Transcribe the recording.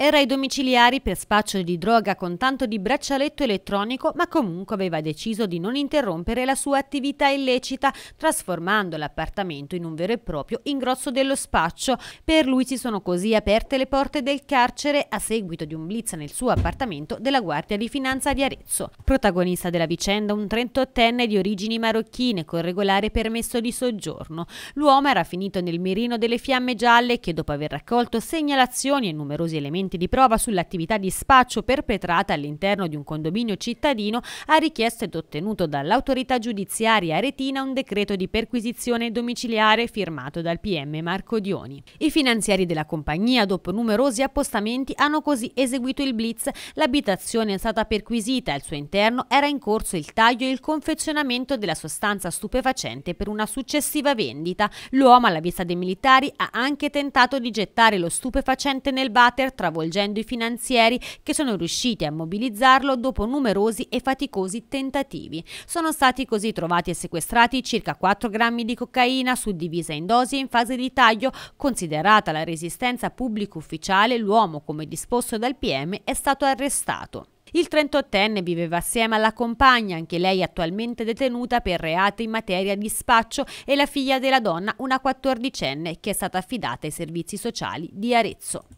Era ai domiciliari per spaccio di droga con tanto di braccialetto elettronico, ma comunque aveva deciso di non interrompere la sua attività illecita, trasformando l'appartamento in un vero e proprio ingrosso dello spaccio. Per lui si sono così aperte le porte del carcere a seguito di un blitz nel suo appartamento della Guardia di Finanza di Arezzo. Protagonista della vicenda un 38enne di origini marocchine con regolare permesso di soggiorno. L'uomo era finito nel mirino delle fiamme gialle che dopo aver raccolto segnalazioni e numerosi elementi elementi di prova sull'attività di spaccio perpetrata all'interno di un condominio cittadino ha richiesto ed ottenuto dall'autorità giudiziaria Retina un decreto di perquisizione domiciliare firmato dal PM Marco Dioni. I finanzieri della compagnia, dopo numerosi appostamenti, hanno così eseguito il blitz, l'abitazione è stata perquisita e al suo interno era in corso il taglio e il confezionamento della sostanza stupefacente per una successiva vendita. L'uomo, alla vista dei militari, ha anche tentato di gettare lo stupefacente nel batter tra travolgendo i finanzieri che sono riusciti a mobilizzarlo dopo numerosi e faticosi tentativi. Sono stati così trovati e sequestrati circa 4 grammi di cocaina suddivisa in dosi in fase di taglio, considerata la resistenza pubblico ufficiale, l'uomo, come disposto dal PM, è stato arrestato. Il 38enne viveva assieme alla compagna, anche lei attualmente detenuta per reati in materia di spaccio, e la figlia della donna, una 14enne, che è stata affidata ai servizi sociali di Arezzo.